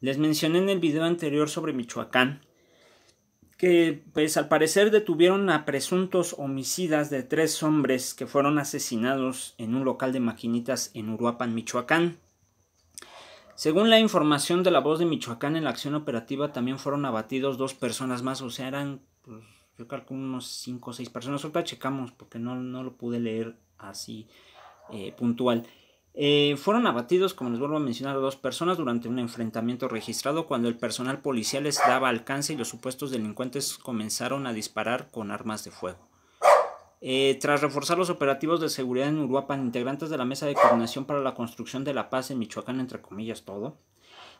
Les mencioné en el video anterior sobre Michoacán que pues al parecer detuvieron a presuntos homicidas de tres hombres que fueron asesinados en un local de maquinitas en Uruapan, Michoacán. Según la información de la voz de Michoacán en la acción operativa también fueron abatidos dos personas más, o sea, eran pues, yo calculo unos cinco o seis personas. Ahorita checamos porque no, lo pude leer así eh, puntual. Eh, fueron abatidos, como les vuelvo a mencionar, dos personas durante un enfrentamiento registrado cuando el personal policial les daba alcance y los supuestos delincuentes comenzaron a disparar con armas de fuego. Eh, tras reforzar los operativos de seguridad en Uruapan, integrantes de la Mesa de Coordinación para la Construcción de la Paz en Michoacán, entre comillas todo,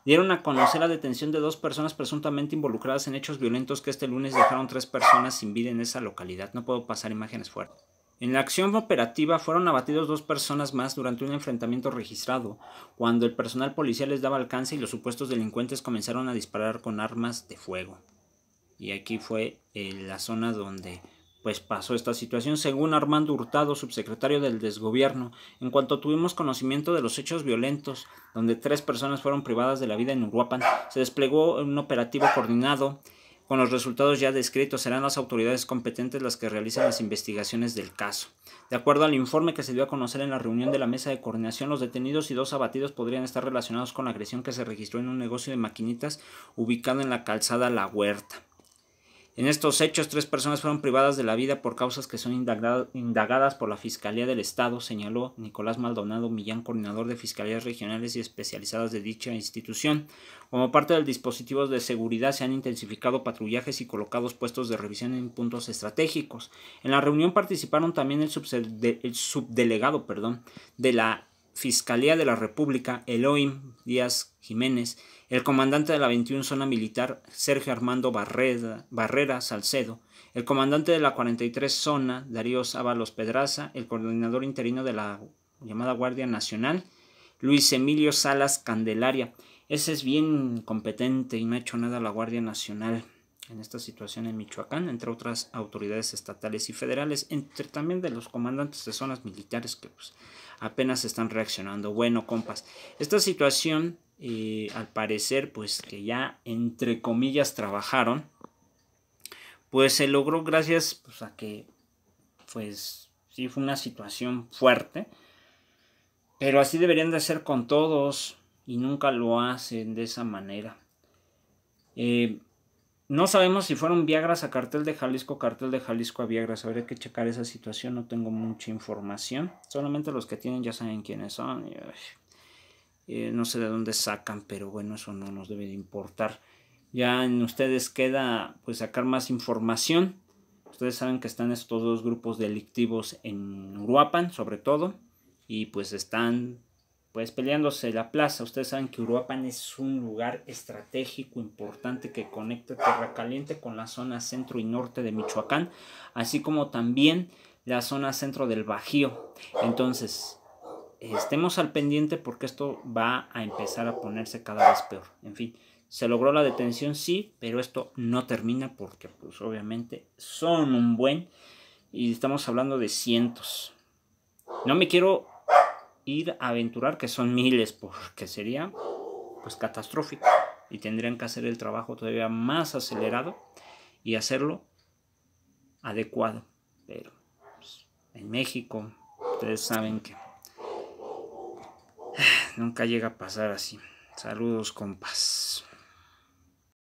dieron a conocer la detención de dos personas presuntamente involucradas en hechos violentos que este lunes dejaron tres personas sin vida en esa localidad. No puedo pasar imágenes fuertes. En la acción operativa fueron abatidos dos personas más durante un enfrentamiento registrado, cuando el personal policial les daba alcance y los supuestos delincuentes comenzaron a disparar con armas de fuego. Y aquí fue eh, la zona donde pues pasó esta situación, según Armando Hurtado, subsecretario del desgobierno, en cuanto tuvimos conocimiento de los hechos violentos, donde tres personas fueron privadas de la vida en Uruapan, se desplegó un operativo coordinado con los resultados ya descritos, serán las autoridades competentes las que realicen las investigaciones del caso. De acuerdo al informe que se dio a conocer en la reunión de la mesa de coordinación, los detenidos y dos abatidos podrían estar relacionados con la agresión que se registró en un negocio de maquinitas ubicado en la calzada La Huerta. En estos hechos, tres personas fueron privadas de la vida por causas que son indagadas por la Fiscalía del Estado, señaló Nicolás Maldonado Millán, coordinador de Fiscalías Regionales y Especializadas de dicha institución. Como parte del dispositivo de seguridad, se han intensificado patrullajes y colocados puestos de revisión en puntos estratégicos. En la reunión participaron también el, subdelegado perdón, de la Fiscalía de la República, Elohim Díaz Jiménez, el comandante de la 21 Zona Militar, Sergio Armando Barrera, Barrera Salcedo, el comandante de la 43 Zona, Darío Ábalos Pedraza, el coordinador interino de la llamada Guardia Nacional, Luis Emilio Salas Candelaria. Ese es bien competente y no ha hecho nada la Guardia Nacional en esta situación en Michoacán, entre otras autoridades estatales y federales, entre también de los comandantes de zonas militares que pues, apenas están reaccionando. Bueno, compas, esta situación eh, al parecer, pues que ya entre comillas trabajaron, pues se logró gracias pues, a que, pues sí, fue una situación fuerte, pero así deberían de ser con todos y nunca lo hacen de esa manera. Eh, no sabemos si fueron Viagras a Cartel de Jalisco, Cartel de Jalisco a Viagras. Habría que checar esa situación, no tengo mucha información. Solamente los que tienen ya saben quiénes son. Eh, no sé de dónde sacan, pero bueno, eso no nos debe de importar. Ya en ustedes queda pues sacar más información. Ustedes saben que están estos dos grupos delictivos en Uruapan, sobre todo, y pues están pues peleándose la plaza. Ustedes saben que Uruapan es un lugar estratégico importante que conecta Tierra Caliente con la zona centro y norte de Michoacán, así como también la zona centro del Bajío. Entonces, estemos al pendiente porque esto va a empezar a ponerse cada vez peor. En fin, se logró la detención, sí, pero esto no termina porque pues, obviamente son un buen y estamos hablando de cientos. No me quiero ir a aventurar que son miles porque sería pues catastrófico y tendrían que hacer el trabajo todavía más acelerado y hacerlo adecuado. Pero pues, en México ustedes saben que nunca llega a pasar así. Saludos, compas.